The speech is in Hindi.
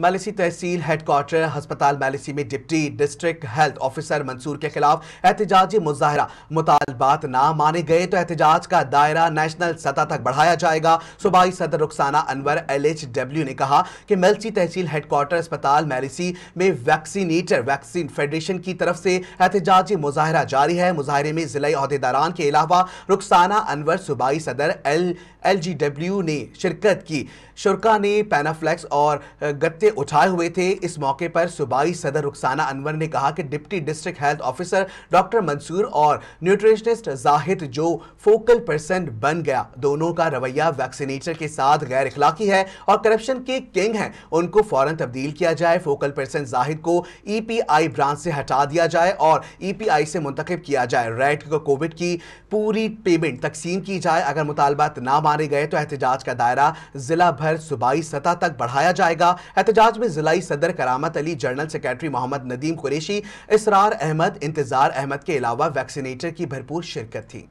मैलिसी तहसील हेडक्वार्टर हस्पताल मैलिसी में deputy district health officer Mansoor के खिलाफ एहतजाजी मुजाहरा मुतालबात ना माने गए तो एहतजाज का दायरा नेशनल सतह तक बढ़ाया जाएगा सूबाई सदर रुखसाना अनवर डब्ल्यू ने कहा कि मैलिसी तहसील हेडक्वार्टर अस्पताल मैलिसी में वैक्सीनेटर वैक्सीन फेडरेशन की तरफ से एहतजाजी मुजाहरा जारी है मुजाहरे में जिले अहदेदारान के अलावा रुखसाना अनवर सूबाई सदर एल एल ने शिरकत की शुरा ने पैनाफ्लैक्स और गत्ते से उठाए हुए थे इस मौके पर सुबाई सदर रुखसाना अनवर ने कहा कि deputy district health officer doctor Mansoor और न्यूट्रिशनिस्ट जाहिद जो फोकल पर्सन बन गया दोनों का रवैया वैक्सीनेटर के साथ गैर इखलाकी है और करप्शन के किंग हैं उनको फौरन तब्दील किया जाए फोकल पर्सन जाहिद को ई e ब्रांच से हटा दिया जाए और ई e से मुंतखब किया जाए रेड को कोविड की पूरी पेमेंट तकसीम की जाए अगर मुतालबात ना माने गए तो एहतजाज का दायरा जिला भर सुबाई सतह तक बढ़ाया जाएगा एहतजाज में जिलाई सदर करामत अली जनरल सेक्रेटरी मोहम्मद नदीम कुरेशी इसरार अहमद इंतजार अहमद के अलावा वैक्सीनेटर की भरपूर शिरकत थी